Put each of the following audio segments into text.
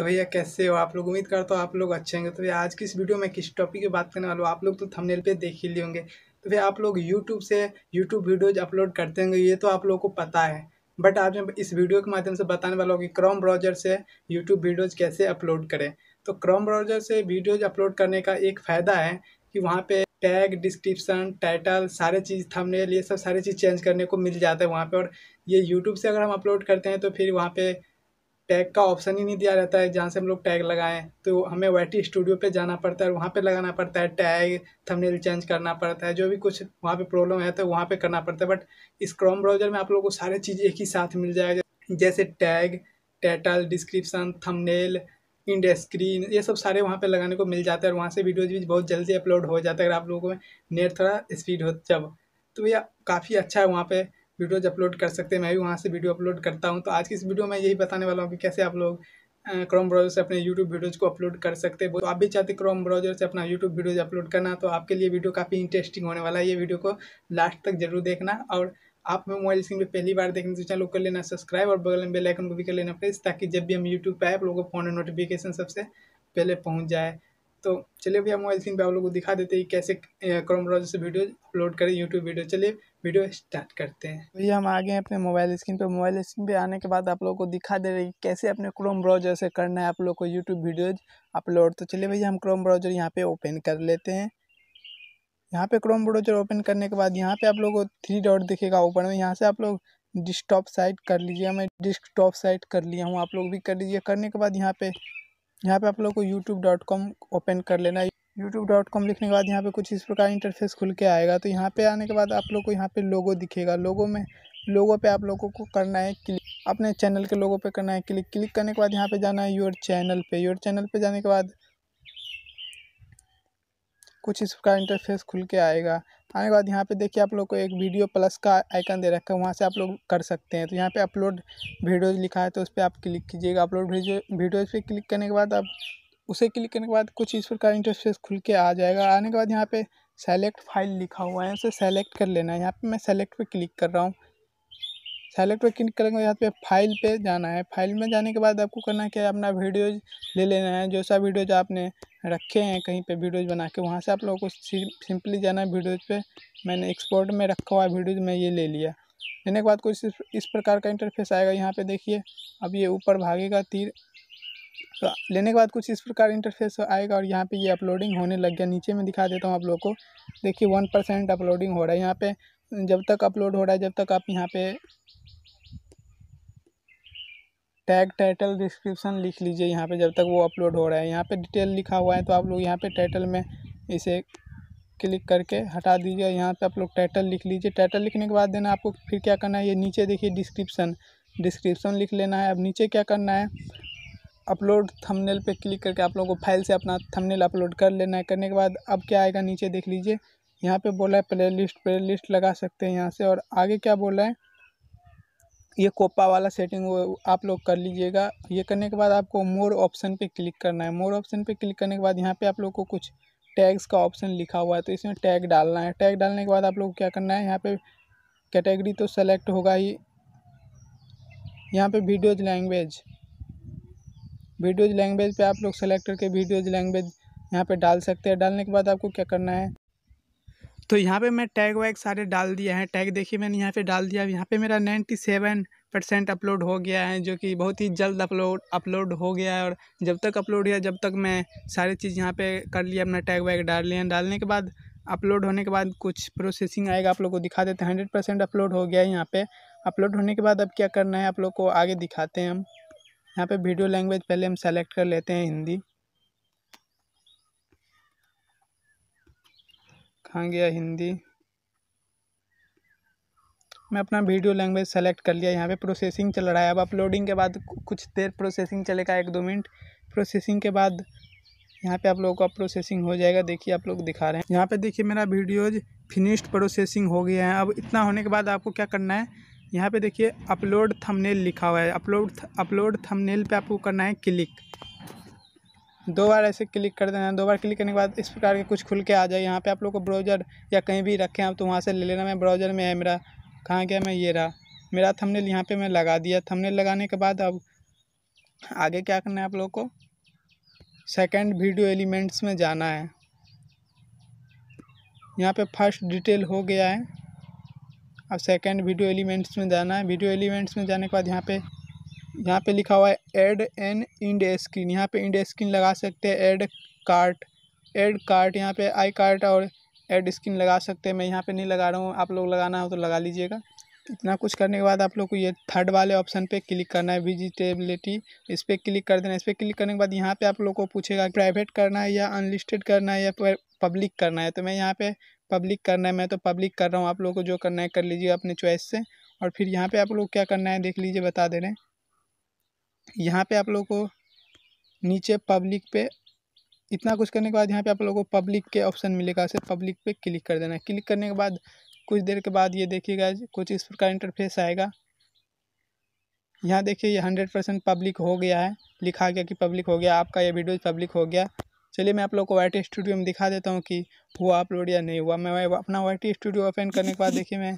तो भैया कैसे हो आप लोग उम्मीद करता हूँ आप लोग अच्छे होंगे तो भैया आज की इस वीडियो में किस टॉपिक की बात करने वाला हूँ आप लोग तो थंबनेल पे देख ही लिए होंगे तो भैया आप लोग यूट्यूब से यूट्यूब वीडियोज अपलोड करते होंगे ये तो आप लोगों को पता है बट आज मैं इस वीडियो के माध्यम से बताने वाला हूँ कि क्रोम ब्राउजर से यूट्यूब वीडियोज कैसे अपलोड करें तो क्रोम ब्राउजर से वीडियोज अपलोड करने का एक फ़ायदा है कि वहाँ पर टैग डिस्क्रिप्शन टाइटल सारे चीज़ थंबनेल ये सब सारी चीज़ चेंज करने को मिल जाता है वहाँ पर और ये यूट्यूब से अगर हम अपलोड करते हैं तो फिर वहाँ पर टैग का ऑप्शन ही नहीं दिया रहता है जहाँ से हम लोग टैग लगाएं तो हमें वाई स्टूडियो पे जाना पड़ता है वहाँ पे लगाना पड़ता है टैग थंबनेल चेंज करना पड़ता है जो भी कुछ वहाँ पे प्रॉब्लम है तो वहाँ पे करना पड़ता है बट इस क्रोम ब्राउज़र में आप लोगों को सारे चीज़ एक ही साथ मिल जाएगा जैसे tag title description thumbnail end screen ये सब सारे वहाँ पे लगाने को मिल जाता है और वहाँ से वीडियोज भी बहुत जल्दी अपलोड हो जाता है अगर आप लोगों में नेट थोड़ा स्पीड हो जब तो भैया काफ़ी अच्छा है वहाँ पर वीडियोज अपलोड कर सकते हैं मैं भी वहाँ से वीडियो अपलोड करता हूँ तो आज की इस वीडियो में यही बताने वाला हूँ कि कैसे आप लोग क्रोम ब्राउजर से अपने यूट्यूब वीडियोज़ को अपलोड कर सकते हैं तो आप भी चाहते क्रोम ब्राउजर से अपना यूट्यूब वीडियोज अपलोड करना तो आपके लिए वीडियो काफ़ी इंटरेस्टिंग होने वाला है ये वीडियो को लास्ट तक जरूर देखना और आप हमें मोबाइल स्क्रीन पर पहली बार देखने तो चैनल कर लेना सब्सक्राइब और बगल में बेल आइकन को भी कर लेना प्लीज़ ताकि जब भी हम यूट्यूब पे आए आप लोगों को फ़ोन नोटिफिकेशन सबसे पहले पहुँच जाए तो चलिए भैया मोबाइल स्क्रीन पर आप लोगों को दिखा देते हैं कैसे क्रोम ब्राउजर से वीडियो अपलोड करें यूट्यूब वीडियो चलिए वीडियो स्टार्ट करते हैं भैया हम आ गए अपने मोबाइल स्क्रीन पर मोबाइल स्क्रीन पर आने के बाद आप लोग को दिखा दे रहे कैसे अपने क्रोम ब्राउजर से करना है आप लोग को यूट्यूब वीडियोज अपलोड तो चलिए भैया हम क्रोम ब्राउजर यहाँ पर ओपन कर लेते हैं यहाँ पे क्रोम ब्राउजर ओपन करने के बाद यहाँ पे आप लोग को थ्री डॉट दिखेगा ऊपर में यहाँ से आप लोग डिस्कटॉप साइट कर लीजिए मैं डिस्कटॉप साइट कर लिया हूँ आप लोग भी कर लीजिए करने के बाद यहाँ पे यहाँ पे आप लोग को youtube.com डॉट कॉम ओपन कर लेना है यूट्यूब डॉट कॉम लिखने के बाद यहाँ पे कुछ इस प्रकार इंटरफेस खुल के आएगा तो यहाँ पे आने के बाद आप लोग को यहाँ पे लोगो दिखेगा लोगो में लोगो पे आप लोगों को करना है क्लिक अपने चैनल के लोगो पे करना है क्लिक क्लिक करने के बाद यहाँ पे जाना है योर चैनल पे योर चैनल पे जाने के बाद कुछ इस प्रकार इंटरफेस खुल के आएगा आने के बाद यहाँ पे देखिए आप लोग को एक वीडियो प्लस का आइकन दे रखा है वहाँ से आप लोग कर सकते हैं तो यहाँ पे अपलोड वीडियोज लिखा है तो उस पर आप क्लिक कीजिएगा अपलोड वीडियोज पे क्लिक करने के बाद आप उसे क्लिक करने के बाद कुछ इस प्रकार इंटरफेस खुल के आ जाएगा आने के बाद यहाँ पे सेलेक्ट फाइल लिखा हुआ है उसे सेलेक्ट कर लेना है यहाँ पर मैं सेलेक्ट पर क्लिक कर रहा हूँ सेलेक्ट पर क्लिक करेंगे यहाँ पे फाइल पे जाना है फाइल में जाने के बाद आपको करना है कि अपना वीडियोज ले लेना है जो सा वीडियोज आपने रखे हैं कहीं पे वीडियोज बना के वहाँ से आप लोगों को सिंपली जाना है वीडियोज पे मैंने एक्सपोर्ट में रखा हुआ वीडियोज मैं ये ले लिया लेने के बाद कुछ इस प्रकार का इंटरफेस आएगा यहाँ पे देखिए अब ये ऊपर भागेगा तीर तो लेने के बाद कुछ इस प्रकार इंटरफेस आएगा और यहाँ पे ये अपलोडिंग होने लग गया नीचे में दिखा देता हूँ आप लोग को देखिए वन परसेंट अपलोडिंग हो रहा है यहाँ पर जब तक अपलोड हो रहा है जब तक आप यहाँ पर टैग टाइटल डिस्क्रिप्शन लिख लीजिए यहाँ पे जब तक वो अपलोड हो रहा है यहाँ पे डिटेल लिखा हुआ है तो आप लोग यहाँ पे टाइटल में इसे क्लिक करके हटा दीजिए यहाँ पे आप लोग टाइटल लिख लीजिए टाइटल लिखने के बाद देना आपको फिर क्या करना है ये नीचे देखिए डिस्क्रिप्शन डिस्क्रिप्शन लिख लेना है अब नीचे क्या करना है अपलोड थमनेल पर क्लिक करके आप लोगों को फाइल से अपना थमनेल अपलोड कर लेना है करने के बाद अब क्या आएगा नीचे देख लीजिए यहाँ पर बोला है प्ले लिस्ट प्ले लिस्ट लगा सकते हैं यहाँ से और आगे क्या बोला है ये कोपा वाला सेटिंग वो आप लोग कर लीजिएगा ये करने के बाद आपको मोर ऑप्शन पे क्लिक करना है मोर ऑप्शन पे क्लिक करने के बाद यहाँ पे आप लोग को कुछ टैग्स का ऑप्शन लिखा हुआ है तो इसमें टैग डालना है टैग डालने के बाद आप लोग क्या करना है यहाँ पे कैटेगरी तो सेलेक्ट होगा ही यहाँ पे वीडियोज लैंग्वेज वीडियोज लैंग्वेज पर आप लोग सेलेक्ट करके वीडियोज लैंग्वेज यहाँ पर डाल सकते हैं डालने के बाद आपको क्या करना है तो यहाँ पे मैं टैग वैग सारे डाल दिया है टैग देखिए मैंने यहाँ पे डाल दिया यहाँ पे मेरा नाइन्टी सेवन परसेंट अपलोड हो गया है जो कि बहुत ही जल्द अपलोड अपलोड हो गया है और जब तक अपलोड हुआ जब तक मैं सारी चीज़ यहाँ पे कर लिया अपना टैग वैग डाल लिया डालने के बाद अपलोड होने के बाद कुछ प्रोसेसिंग आएगा आप लोग को दिखा देते हैं हंड्रेड परसेंट अपलोड हो गया है यहाँ पर अपलोड होने के बाद अब क्या करना है आप लोग को आगे दिखाते हैं हम यहाँ पर वीडियो लैंग्वेज पहले हम सेलेक्ट कर लेते हैं हिंदी कहाँ गया हिंदी मैं अपना वीडियो लैंग्वेज सेलेक्ट कर लिया यहाँ पे प्रोसेसिंग चल रहा है अब अपलोडिंग के बाद कुछ देर प्रोसेसिंग चलेगा एक दो मिनट प्रोसेसिंग के बाद यहाँ पे आप लोगों का प्रोसेसिंग हो जाएगा देखिए आप लोग दिखा रहे हैं यहाँ पे देखिए मेरा वीडियोज फिनिश्ड प्रोसेसिंग हो गया है अब इतना होने के बाद आपको क्या करना है यहाँ पे देखिए अपलोड थंबनेल लिखा हुआ है अपलोड अपलोड थंबनेल पे आपको करना है क्लिक दो बार ऐसे क्लिक कर देना दो बार क्लिक करने के बाद इस प्रकार के कुछ खुल के आ जाए यहाँ पे आप लोग को ब्राउज़र या कहीं भी रखें आप तो वहाँ से ले लेना मैं ब्राउज़र में है मेरा कहाँ गया मैं ये रहा मेरा थंबनेल यहाँ पे मैं लगा दिया थंबनेल लगाने के बाद अब आगे क्या करना है आप लोग को सेकेंड वीडियो एलिमेंट्स में जाना है यहाँ पर फर्स्ट डिटेल हो गया है अब सेकेंड वीडियो एलिमेंट्स में जाना है वीडियो एलिमेंट्स में जाने के बाद यहाँ पर यहाँ पे लिखा हुआ है ऐड एन इंड स्क्रीन यहाँ पे इंड स्क्रीन लगा सकते हैं ऐड कार्ट ऐड कार्ट यहाँ पे आई कार्ट और ऐड स्क्रीन लगा सकते हैं मैं यहाँ पे नहीं लगा रहा हूँ आप लोग लगाना हो तो लगा लीजिएगा इतना कुछ करने के बाद आप लोग को ये थर्ड वाले ऑप्शन पे क्लिक करना है विजिटेबिलिटी इस पर क्लिक कर देना इस पर क्लिक करने के बाद यहाँ पे आप लोग को पूछेगा प्राइवेट करना है या अनलिस्टेड करना है या पब्लिक करना है तो मैं यहाँ पे पब्लिक करना है मैं तो पब्लिक कर रहा हूँ आप लोग को जो करना है कर लीजिए अपने चॉइस से और फिर यहाँ पर आप लोग क्या करना है देख लीजिए बता दे रहे हैं यहाँ पे आप लोग को नीचे पब्लिक पे इतना कुछ करने के बाद यहाँ पे आप लोगों को पब्लिक के ऑप्शन मिलेगा उसे पब्लिक पे क्लिक कर देना है क्लिक करने के बाद कुछ देर के बाद ये देखिएगा कुछ इस प्रकार इंटरफेस आएगा यहाँ देखिए ये हंड्रेड परसेंट पब्लिक हो गया है लिखा गया कि पब्लिक हो गया आपका ये वीडियो पब्लिक हो गया चलिए मैं आप लोग को वाई स्टूडियो में दिखा देता हूँ कि हुआ अपलोड या नहीं हुआ मैं अपना वाई स्टूडियो ओपन करने के बाद देखिए मैं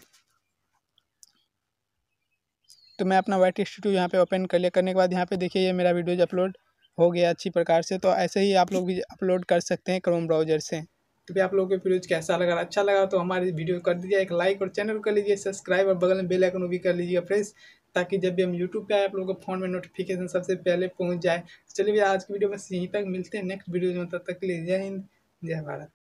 तो मैं अपना वाइट स्टूडियो यहाँ पे ओपन कर लिया करने के बाद यहाँ पे देखिए ये मेरा वीडियोज अपलोड हो गया अच्छी प्रकार से तो ऐसे ही आप लोग भी अपलोड कर सकते हैं क्रोम ब्राउजर से तो भी आप लोगों के वीडियोज कैसा लगा अच्छा लगा तो हमारी वीडियो कर दीजिए एक लाइक और चैनल कर लीजिए सब्सक्राइब और बगल में बेल आइकन भी कर लीजिए फ्रेंड्स ताकि जब भी हम यूट्यूब पे आए आप लोगों को फोन में नोटिफिकेशन सबसे पहले पहुँच जाए तो चलिए आज की वीडियो बस यहीं तक मिलते हैं नेक्स्ट वीडियो में तब तक के लिए जय हिंद जय भारत